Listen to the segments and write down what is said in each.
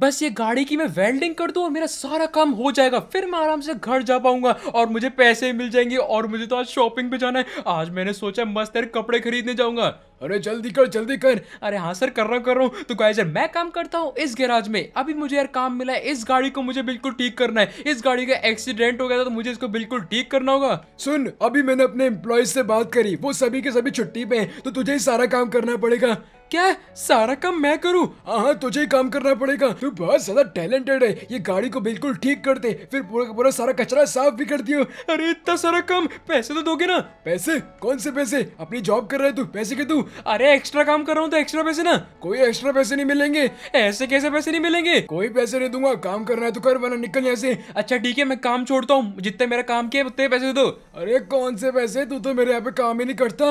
बस ये गाड़ी की मैं वेल्डिंग कर दू और मेरा सारा काम हो जाएगा फिर मैं आराम से घर जा पाऊंगा और मुझे पैसे मिल जाएंगे और मुझे तो आज शॉपिंग पे जाना है आज मैंने सोचा मस्त तेरे कपड़े खरीदने जाऊंगा अरे जल्दी कर जल्दी कर अरे हाँ सर कर रहा हूँ कर रहा हूँ तो गाय सर मैं काम करता हूँ इस गैराज में अभी मुझे यार काम मिला है इस गाड़ी को मुझे बिल्कुल ठीक करना है इस गाड़ी का एक्सीडेंट हो गया था तो मुझे इसको बिल्कुल ठीक करना होगा सुन अभी मैंने अपने एम्प्लॉय से बात करी वो सभी के सभी छुट्टी पे हैं तो तुझे ही सारा काम करना पड़ेगा क्या सारा काम मैं करूं हाँ तुझे ही काम करना पड़ेगा तू बहुत ज्यादा टैलेंटेड है ये गाड़ी को बिल्कुल ठीक कर दे फिर पूरा पूरा सारा कचरा साफ भी कर दियो अरे इतना सारा काम पैसे तो दोगे ना पैसे कौन से पैसे अपनी जॉब कर रहे तू पैसे के तू अरे एक्स्ट्रा काम कर रहा हूँ तो एक्स्ट्रा पैसे ना कोई एक्स्ट्रा पैसे नहीं मिलेंगे ऐसे कैसे पैसे नहीं मिलेंगे कोई पैसे नहीं दूंगा काम करना है तो कर वरना निकल ऐसे अच्छा ठीक है मैं काम छोड़ता हूँ जितने मेरा काम किया उतने पैसे दो अरे कौन से पैसे तू तो मेरे यहाँ पे काम ही नहीं करता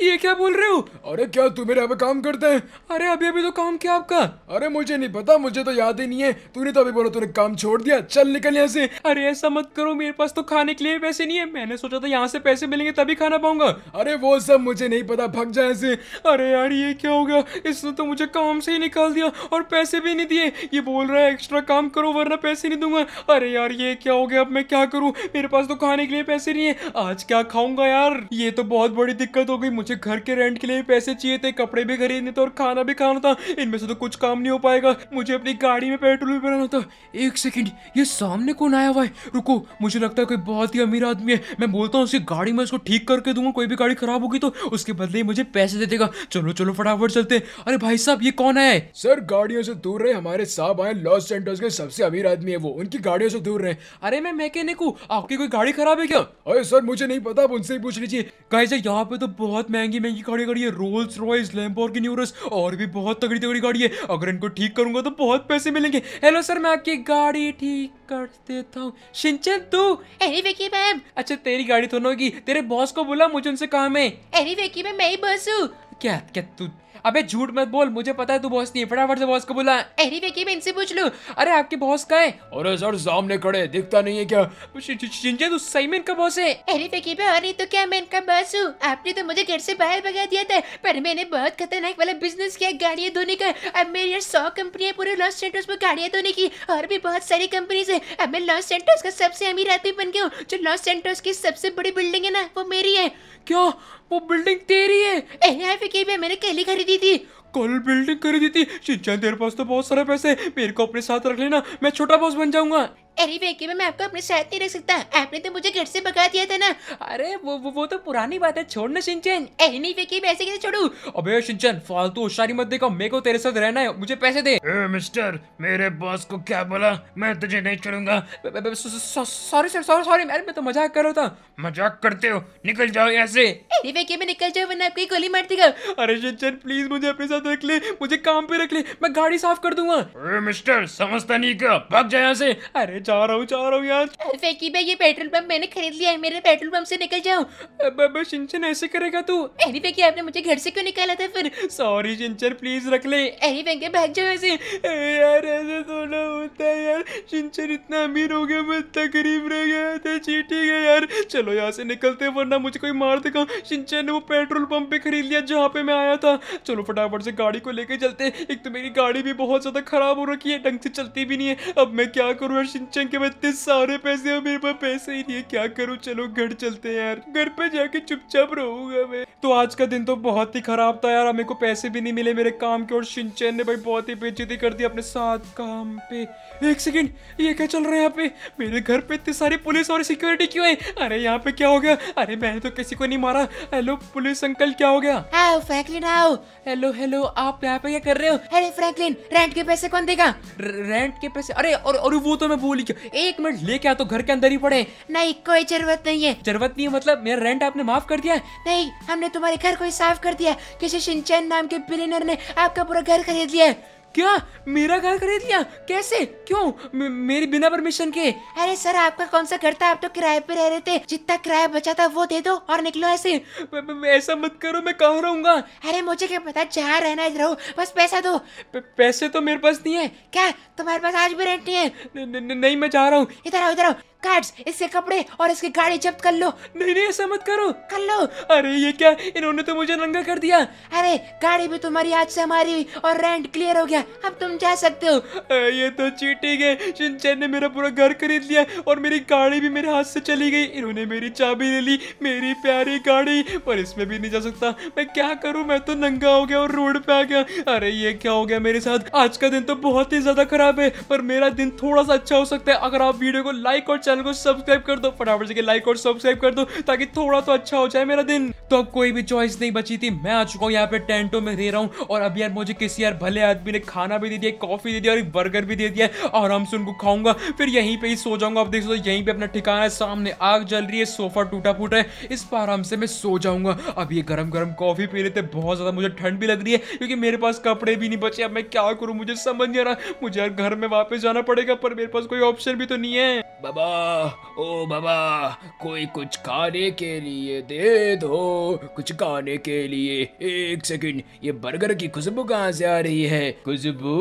ये क्या बोल रहे हो अरे क्या तू मेरे यहाँ पे काम करते हैं अरे अभी अभी तो काम किया आपका अरे मुझे नहीं पता मुझे तो याद ही नहीं है तूने तो अभी बोला तूने काम छोड़ दिया चल निकल यहाँ से अरे ऐसा मत करो मेरे पास तो खाने के लिए पैसे नहीं है मैंने सोचा था यहाँ से पैसे मिलेंगे तभी खाना पाऊंगा अरे वो सब मुझे नहीं पता भग जाए ऐसे अरे यार ये क्या हो गया इसने तो मुझे काम से ही निकाल दिया और पैसे भी नहीं दिए ये बोल रहा है एक्स्ट्रा काम करो वरना पैसे नहीं दूंगा अरे यार ये क्या हो गया अब मैं क्या करूँ मेरे पास तो खाने के लिए पैसे नहीं है आज क्या खाऊंगा यार ये तो बहुत बड़ी दिक्कत हो गई मुझे घर के रेंट के लिए पैसे चाहिए थे कपड़े कपड़े भी खरीदने थे और खाना भी खाना था इनमें से तो कुछ काम नहीं हो पाएगा मुझे अपनी गाड़ी में पेट्रोल भी भराना था एक सेकेंड ये सामने कौन आया हुआ है रुको मुझे लगता है कोई बहुत ही अमीर आदमी है मैं बोलता हूँ उसकी गाड़ी में उसको ठीक करके दूंगा कोई भी गाड़ी खराब होगी तो उसके बदले मुझे पैसे दे देगा चलो चलो फटाफट चलते अरे भाई साहब ये कौन आया है सर गाड़ियों से दूर रहे हमारे साहब आए लॉस सेंटर्स के सबसे अमीर आदमी है वो उनकी गाड़ियों से दूर रहे अरे मैं मैकेनिक हूँ आपकी कोई गाड़ी खराब है क्या अरे सर मुझे नहीं पता आप उनसे ही पूछ लीजिए गाइस यहाँ पे तो बहुत महंगी महंगी गाड़ी खड़ी है रोल्स रॉयस एम की न्यूरस और भी बहुत तगड़ी तगड़ी गाड़ी है अगर इनको ठीक करूंगा तो बहुत पैसे मिलेंगे हेलो सर मैं आपकी गाड़ी ठीक कर देता हूँ सिंचन तू एनी वेकी मैम अच्छा तेरी गाड़ी तो होगी तेरे बॉस को बोला मुझे उनसे काम है एनी वेकी मैम मैं ही बस हूँ क्या क्या तू अबे झूठ मत बोल मुझे पता है तू बॉस नहीं फटाफट से बॉस को बुला अरे विकी मैं इनसे पूछ लूँ अरे आपके बॉस का है अरे सर सामने खड़े दिखता नहीं है क्या शिंजा तू सही में इनका बॉस है अरे विकी भाई अरे तो क्या मैं इनका बॉस हूँ आपने तो मुझे घर से बाहर भगा दिया था पर मैंने बहुत खतरनाक वाला बिजनेस किया गाड़ियाँ धोने का अब मेरी सौ कंपनी है पूरे लॉस सेंटर्स में गाड़ियाँ धोने की और भी बहुत सारी कंपनीज है अब मैं लॉस सेंटर्स का सबसे अमीर आदमी बन गया हूँ जो लॉस सेंटर्स की सबसे बड़ी बिल्डिंग है ना वो मेरी है क्यों वो बिल्डिंग तेरी है ए, मैंने कहली खरीदी थी कल बिल्डिंग खरीदी थी शिंचन तेरे पास तो बहुत सारे पैसे मेरे को अपने साथ रख लेना मैं छोटा बॉस बन जाऊंगा अरे बेकी मैं आपको अपने साथ नहीं रख सकता आपने तो मुझे घर से भगा दिया था ना अरे वो वो, वो तो पुरानी बात है छोड़ ना सिंचन अरे नहीं बेकी मैं ऐसे कैसे छोड़ू अबे सिंचन फालतू होशियारी मत देखो मेरे को तेरे साथ रहना है मुझे पैसे दे ए, मिस्टर मेरे बॉस को क्या बोला मैं तुझे नहीं छोड़ूंगा सॉरी सर सॉरी सॉरी मैं तो मजाक कर रहा था मजाक करते हो निकल जाओ यहाँ से अरे बेकी मैं निकल जाओ वरना आपकी गोली मार देगा अरे सिंचन प्लीज मुझे अपने साथ देख ले मुझे काम पे रख ले मैं गाड़ी साफ कर दूंगा मिस्टर समझता नहीं क्या भाग जाए यहाँ से अरे जा रहा हूँ जा रहा हूँ यार फेंकी भाई ये पेट्रोल पंप मैंने खरीद लिया है मेरे पेट्रोल पंप से निकल जाओ सिंचन ऐसे करेगा तू अरे फेंकी आपने मुझे घर से क्यों निकाला था फिर सॉरी सिंचन प्लीज रख ले अरे फेंके भाग जाओ ऐसे यार ऐसे थोड़ा होता है यार सिंचन इतना अमीर हो गया मैं इतना गरीब रह गया था चीटी गया यार चलो यहाँ से निकलते वरना मुझे कोई मार देगा सिंचन ने वो पेट्रोल पंप पे खरीद लिया जहाँ पे मैं आया था चलो फटाफट से गाड़ी को लेकर चलते एक तो मेरी गाड़ी भी बहुत ज़्यादा ख़राब हो रखी है ढंग से चलती भी नहीं है अब मैं क्या करूँ यार सिंचन के इतने सारे पैसे और मेरे पास पैसे ही नहीं है क्या करूँ चलो घर चलते हैं यार घर पे जाके चुपचाप रहूंगा मैं तो आज का दिन तो बहुत ही ख़राब था यार मेरे को पैसे भी नहीं मिले मेरे काम के और सिंचन ने भाई बहुत ही बेचती कर दी अपने साथ काम पे एक सेकेंड ये क्या चल रहा है यहाँ पे मेरे घर पे इतनी सारी पुलिस और सिक्योरिटी क्यों है अरे यहाँ पे क्या हो गया अरे मैंने तो किसी को नहीं मारा हेलो पुलिस अंकल क्या हो गया हेलो हेलो हेलो आप यहाँ पे क्या कर रहे हो अरे फ्रैंकलिन रेंट के पैसे कौन देगा रेंट के पैसे अरे और और वो तो मैं भूल गया एक मिनट लेके आ तो घर के अंदर ही पड़े नहीं कोई जरूरत नहीं है जरूरत नहीं है मतलब मेरा रेंट आपने माफ कर दिया नहीं हमने तुम्हारे घर को ही साफ कर दिया किसी सिंचन नाम के बिलीनर ने आपका पूरा घर खरीद लिया क्या मेरा घर खरीद लिया कैसे क्यों मेरी बिना परमिशन के अरे सर आपका कौन सा घर था आप तो किराए पे रह रहे थे जितना किराया बचा था वो दे दो और निकलो ऐसे ऐसा मत करो मैं कहाँ रहूंगा अरे मुझे क्या पता जहाँ रहना है बस पैसा दो पैसे तो मेरे पास नहीं है क्या तुम्हारे पास आज भी रेंट नहीं है नहीं मैं जा रहा हूँ इधर आओ इधर आओ कार्ड्स इससे कपड़े और इसकी गाड़ी जब्त कर लो नहीं नहीं ऐसा मत करो कर लो अरे ये क्या इन्होंने तो मुझे नंगा कर दिया अरे गाड़ी भी तुम्हारी आज से हमारी और रेंट क्लियर हो गया अब तुम जा सकते हो ये तो चीटिंग है शिनचैन ने मेरा पूरा घर खरीद लिया और मेरी गाड़ी भी मेरे हाथ से चली गई इन्होंने मेरी चाबी ले ली मेरी प्यारी गाड़ी पर इसमें भी नहीं जा सकता मैं क्या करूँ मैं तो नंगा हो गया और रोड पे आ गया अरे ये क्या हो गया मेरे साथ आज का दिन तो बहुत ही ज्यादा खराब है पर मेरा दिन थोड़ा सा अच्छा हो सकता है अगर आप वीडियो को लाइक और चैनल चैनल को सब्सक्राइब कर दो फटाफट से लाइक और सब्सक्राइब कर दो ताकि थोड़ा तो अच्छा हो जाए मेरा दिन तो अब कोई भी चॉइस नहीं बची थी मैं आ चुका हूँ यहाँ पे टेंटो में रह रहा हूँ और अभी यार मुझे किसी यार भले आदमी ने खाना भी दे दिया कॉफी दे दिया और एक बर्गर भी दे दिया और हम से उनको खाऊंगा फिर यहीं पर ही सो जाऊंगा आप देख सो यहीं पर अपना ठिकाना है सामने आग जल रही है सोफा टूटा फूटा है इस पर आराम से मैं सो जाऊंगा अब ये गर्म गर्म कॉफी पी लेते बहुत ज्यादा मुझे ठंड भी लग रही है क्योंकि मेरे पास कपड़े भी नहीं बचे अब मैं क्या करूँ मुझे समझ नहीं आ रहा मुझे यार घर में वापस जाना पड़ेगा पर मेरे पास कोई ऑप्शन भी तो नहीं है बाबा ओ बाबा कोई कुछ खाने के लिए दे दो कुछ खाने के लिए एक सेकंड ये बर्गर की खुशबू कहाँ से आ रही है खुशबू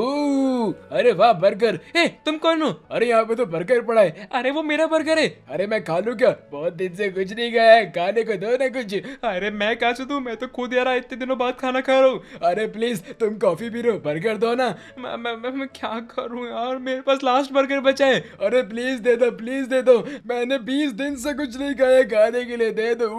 अरे वाह बर्गर ए तुम कौन हो अरे यहाँ पे तो बर्गर पड़ा है अरे वो मेरा बर्गर है अरे मैं खा लू क्या बहुत दिन से कुछ नहीं गया है खाने को दो ना कुछ अरे मैं कहा से मैं तो खुद यार इतने दिनों बाद खाना खा रहा हूँ अरे प्लीज तुम कॉफी पी रहे हो बर्गर दो ना मैं मैं, मैं, मैं क्या करूँ यार मेरे पास लास्ट बर्गर बचा है अरे प्लीज दे दो प्लीज दे दो मैंने बीस दिन से कुछ नहीं खाया खाने के लिए दे दो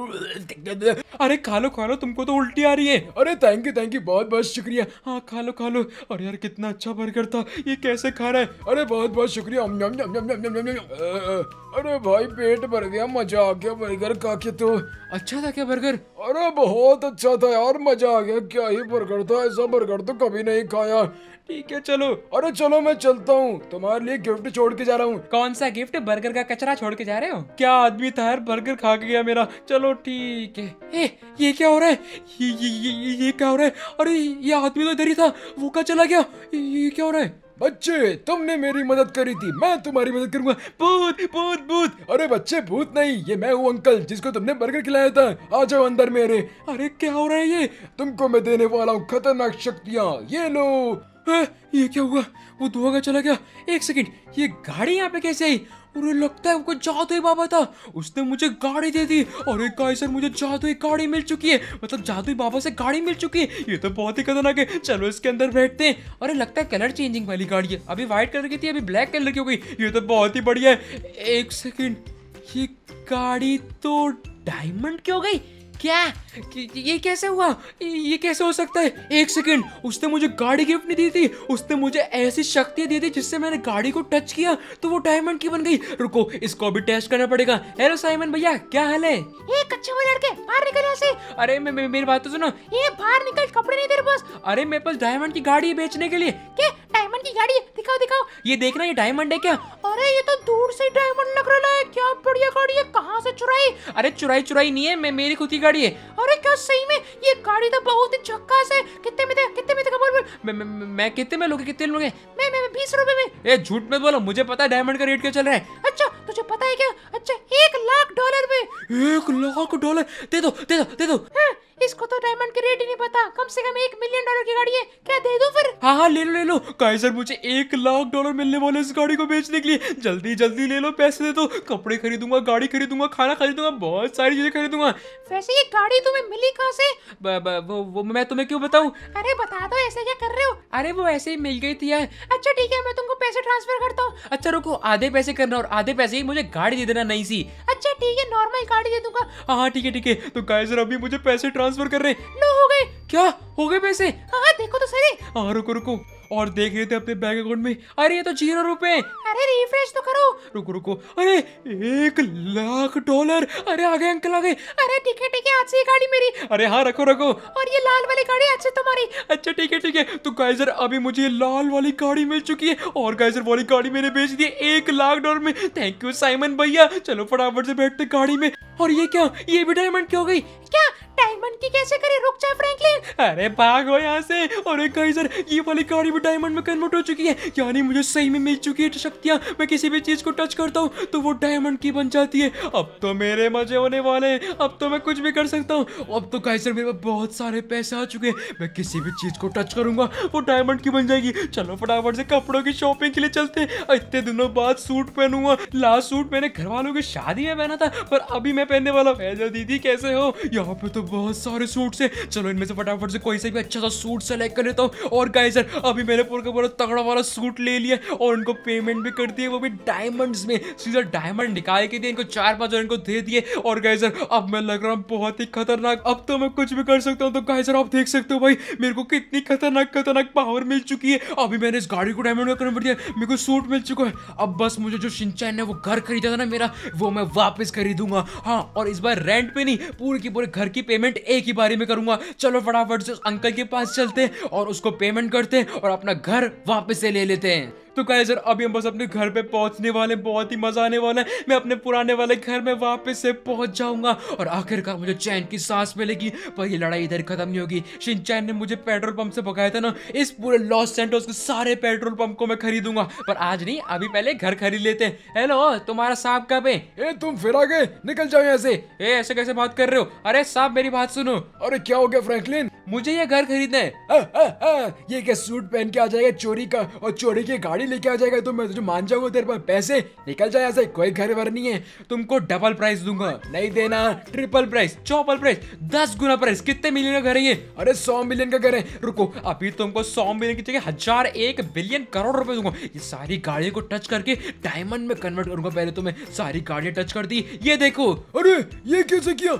अरे खा लो खा लो तुमको तो उल्टी आ रही है अरे थैंक यू थैंक यू बहुत बहुत शुक्रिया हाँ खा लो खा लो और यार कितना अच्छा बर्गर था ये कैसे खा रहा है अरे बहुत बहुत शुक्रिया अरे भाई पेट भर गया मजा आ गया बर्गर का के तो अच्छा था क्या बर्गर अरे बहुत अच्छा था यार मजा आ गया क्या ही बर्गर था ऐसा बर्गर तो कभी नहीं खाया ठीक है चलो अरे चलो मैं चलता हूँ तुम्हारे लिए गिफ्ट छोड़ के जा रहा हूँ कौन सा गिफ्ट बर्गर का कचरा छोड़ के जा रहे हो क्या आदमी था यार बर्गर खा के गया मेरा चलो ठीक है ए, ये क्या हो रहा है ये, ये, ये, ये क्या हो रहा है अरे ये आदमी तो इधर ही था वो कहा चला गया ये क्या हो रहा है बच्चे तुमने मेरी मदद करी थी मैं तुम्हारी मदद करूंगा भूत भूत भूत अरे बच्चे भूत नहीं ये मैं हूँ अंकल जिसको तुमने बर्गर खिलाया था आ जाओ अंदर मेरे अरे क्या हो रहा है ये तुमको मैं देने वाला हूँ खतरनाक शक्तियाँ ये लो आ, हाँ, ये क्या हुआ वो धुआं चला गया एक सेकेंड ये गाड़ी यहाँ पे कैसे आई अरे लगता है जादू ही बाबा था उसने मुझे गाड़ी दे दी एक गाय सर मुझे ही गाड़ी मिल चुकी है मतलब जादुई बाबा से गाड़ी मिल चुकी है ये तो बहुत ही खतरनाक है चलो इसके अंदर बैठते हैं अरे लगता है कलर चेंजिंग वाली गाड़ी है अभी व्हाइट कलर की थी अभी ब्लैक कलर की हो गई ये तो बहुत ही बढ़िया है एक सेकेंड ये गाड़ी तो डायमंड की हो गई क्या ये कैसे हुआ ये कैसे हो सकता है एक सेकंड उसने मुझे गाड़ी गिफ्ट नहीं दी थी उसने मुझे ऐसी शक्तियाँ दी थी जिससे मैंने गाड़ी को टच किया तो वो डायमंड की बन गई रुको इसको भी टेस्ट करना पड़ेगा हेलो साइमन भैया क्या हाल है एक अच्छे वो लड़के बाहर निकल यहाँ से अरे मे, मे, मेरी बात तो सुनो ये बाहर निकल कपड़े नहीं तेरे पास अरे मेरे पास डायमंड की गाड़ी बेचने के लिए क्या डायमंड की गाड़ी दिखाओ दिखाओ ये देखना ये डायमंड है क्या से डायमंड लग रहा है क्या बढ़िया गाड़ी है कहाँ से चुराई अरे चुराई चुराई नहीं है मैं मेरी खुद की गाड़ी है अरे क्या सही में ये गाड़ी तो बहुत ही झक्कास है कितने में दे कितने में दे बोल बोल मैं कितने में लोगे कितने लोगे मैं मैं बीस रुपए में ए झूठ मत बोलो मुझे पता है डायमंड का रेट क्या चल रहा है अच्छा तुझे पता है क्या अच्छा एक लाख डॉलर में एक लाख डॉलर दे दो दे दो दे दो हाँ। इसको तो डायमंड के रेट ही नहीं पता कम से कम एक मिलियन डॉलर की गाड़ी है क्या दे दो फिर हाँ हाँ ले लो ले लो काइजर मुझे एक लाख डॉलर मिलने वाले इस गाड़ी को बेचने के लिए जल्दी जल्दी ले लो पैसे दे दो कपड़े खरीदूंगा गाड़ी खरीदूंगा खाना खरीदूंगा बहुत सारी चीजें खरीदूंगा वैसे ये गाड़ी तुम्हें मिली कहाँ से मैं तुम्हें क्यों बताऊँ अरे बता दो ऐसे क्या कर रहे हो अरे वो ऐसे ही मिल गई थी यार अच्छा ठीक है मैं तुमको पैसे ट्रांसफर करता हूँ अच्छा रुको आधे पैसे करना और आधे पैसे ही मुझे गाड़ी दे देना नहीं सी अच्छा ठीक है नॉर्मल कार्ड दे दूंगा हाँ, हाँ ठीक है ठीक है तो गाइस अभी मुझे पैसे ट्रांसफर कर रहे नो हो गए क्या हो गए पैसे हाँ देखो तो सही हाँ रुको रुको और देख रहे थे अपने बैंक अकाउंट में अरे ये तो जीरो रुपए अरे रिफ्रेश तो करो रुको रुको अरे एक लाख डॉलर अरे आगे अंकल आ गए अरे ठीक है ठीक है आज से गाड़ी मेरी अरे हाँ रखो रखो और ये लाल वाली गाड़ी आज से तुम्हारी अच्छा ठीक है ठीक है तो गाइजर अभी मुझे लाल वाली गाड़ी मिल चुकी है और गाइजर वाली गाड़ी मैंने बेच दी एक लाख डॉलर में थैंक यू साइमन भैया चलो फटाफट से बैठते गाड़ी में और ये क्या ये भी डायमंड की हो गई क्या डायमंड की कैसे करे रुक जाए फ्रैंकलिन अरे भागो यहाँ से अरे कहीं सर ये वाली गाड़ी भी डायमंड में कन्वर्ट हो चुकी है यानी मुझे सही में मिल चुकी है शक्तियाँ मैं किसी भी चीज़ को टच करता हूँ तो वो डायमंड की बन जाती है अब तो मेरे मजे होने वाले हैं अब तो मैं कुछ भी कर सकता हूँ अब तो कहीं सर मेरे पास बहुत सारे पैसे आ चुके हैं मैं किसी भी चीज़ को टच करूंगा वो डायमंड की बन जाएगी चलो फटाफट से कपड़ों की शॉपिंग के लिए चलते हैं इतने दिनों बाद सूट पहनूंगा लास्ट सूट मैंने घर वालों की शादी में पहना था पर अभी मैं पहनने वाला हूँ दीदी कैसे हो यहाँ पे तो बहुत सारे सूट हैं चलो इनमें से फटाफट से कोई सा भी अच्छा सा सूट सेलेक्ट कर लेता हूँ और गाय सर अभी मैंने पूरा का पूरा तगड़ा वाला सूट ले लिया और उनको पेमेंट भी कर दिए वो भी डायमंड्स में सीधा डायमंड निकाल के दिए इनको चार पाँच इनको दे दिए और गाय सर अब मैं लग रहा हूँ बहुत ही खतरनाक अब तो मैं कुछ भी कर सकता हूँ तो गाय सर आप देख सकते हो भाई मेरे को कितनी खतरनाक खतरनाक पावर मिल चुकी है अभी मैंने इस गाड़ी को डायमंड में कन्वर्ट किया मेरे को सूट मिल चुका है अब बस मुझे जो सिंचाई ने वो घर खरीदा था ना मेरा वो मैं वापस खरीदूंगा हाँ और इस बार रेंट पे नहीं पूरे की पूरे घर की पेमेंट एक ही बारी में करूंगा चलो फटाफट से उस अंकल के पास चलते और उसको पेमेंट करते और अपना घर वापस से ले लेते हैं तो गाइज सर अभी हम बस अपने घर पे पहुंचने वाले बहुत ही मजा आने वाला है मैं अपने पुराने वाले घर में वापस से पहुंच जाऊंगा और आखिरकार मुझे चैन की सांस मिलेगी पर ये लड़ाई इधर खत्म नहीं होगी शिन चैन ने मुझे पेट्रोल पंप से भगाया था ना इस पूरे लॉस सेंटोस के सारे पेट्रोल पंप को मैं खरीदूंगा पर आज नहीं अभी पहले घर खरीद लेते हैं हेलो तुम्हारा सांप कब है ए तुम फिर आ गए निकल जाओ यहाँ से ए ऐसे कैसे बात कर रहे हो अरे सांप मेरी बात सुनो अरे क्या हो गया फ्रैंकलिन मुझे ये घर खरीदना है आ, आ, आ, ये क्या सूट पहन के आ जाएगा चोरी का और चोरी की गाड़ी गाड़ी लेके आ जाएगा तो मैं तुझे मान जाऊंगा तेरे पास पैसे निकल जाए ऐसे कोई घर भर नहीं है तुमको डबल प्राइस दूंगा नहीं देना ट्रिपल प्राइस चौपल प्राइस दस गुना प्राइस कितने मिलियन का घर है ये अरे सौ मिलियन का घर है रुको अभी तुमको सौ मिलियन की जगह हजार एक बिलियन करोड़ रुपए दूंगा ये सारी गाड़ियों को टच करके डायमंड में कन्वर्ट करूंगा पहले तो मैं सारी गाड़ियां टच कर दी ये देखो अरे ये कैसे किया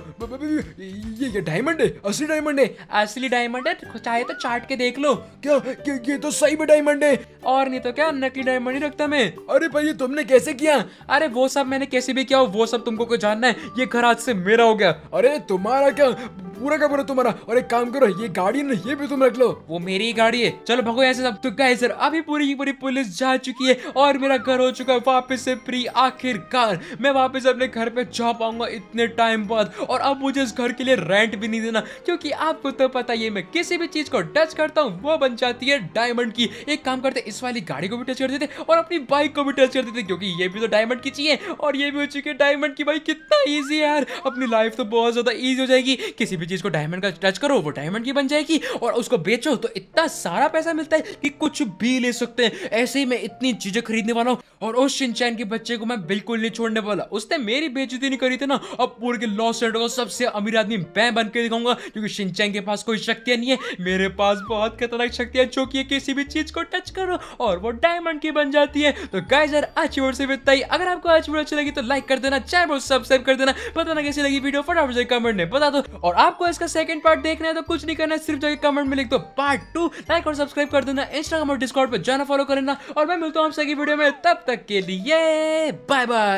ये ये डायमंड है असली डायमंड है असली डायमंड है तो चाहे तो चाट के देख लो क्या ये तो सही में डायमंड है और नहीं तो क्या नकली डायमंड रखता मैं अरे भाई तुमने कैसे किया अरे वो सब मैंने कैसे भी किया वो सब तुमको कोई जानना है ये घर आज से मेरा हो गया अरे तुम्हारा क्या पूरा का पूरा तुम्हारा और एक काम करो ये गाड़ी ना ये भी तुम रख लो वो मेरी गाड़ी है चलो भगो ऐसे सब तो गए सर अभी पूरी की पूरी पुलिस जा चुकी है और मेरा घर हो चुका है वापस से फ्री आखिरकार मैं वापस अपने घर पे जा पाऊंगा इतने टाइम बाद और अब मुझे इस घर के लिए रेंट भी नहीं देना क्योंकि आपको तो पता ही मैं किसी भी चीज को टच करता हूँ वो बन जाती है डायमंड की एक काम करते इस वाली गाड़ी को भी टच कर देते और अपनी बाइक को भी टच कर देते क्योंकि ये भी तो डायमंड की चाहिए और ये भी हो चुकी है डायमंड की बाइक कितना ईजी है यार अपनी लाइफ तो बहुत ज्यादा ईजी हो जाएगी किसी भी चीज़ को डायमंड का टच करो वो डायमंड की बन जाएगी और उसको बेचो तो इतना सारा पैसा मिलता है कि कुछ भी ले सकते हैं ऐसे ही मैं इतनी चीज़ें खरीदने वाला हूँ और उस शिनचैन के बच्चे को मैं बिल्कुल नहीं छोड़ने वाला उसने मेरी बेचती नहीं करी थी ना अब पूरे के लॉस एंड का सबसे अमीर आदमी मैं बन के दिखाऊंगा क्योंकि शिनचैन के पास कोई शक्तियां नहीं है मेरे पास बहुत खतरनाक शक्तियां जो कि किसी भी चीज़ को टच करो और वो डायमंड की बन जाती है तो गाइस यार आज की वीडियो से इतना ही अगर आपको आज वीडियो अच्छी लगी तो लाइक कर देना चैनल सब्सक्राइब कर देना पता ना कैसी लगी वीडियो फटाफट से कमेंट में बता दो और आप आपको इसका सेकंड पार्ट देखना है तो कुछ नहीं करना है सिर्फ जाके कमेंट में लिख दो पार्ट टू लाइक और सब्सक्राइब कर देना इंस्टाग्राम और डिस्कॉर्ड पर जाना फॉलो कर लेना और मैं मिलता हूँ आपसे अगली वीडियो में तब तक के लिए बाय बाय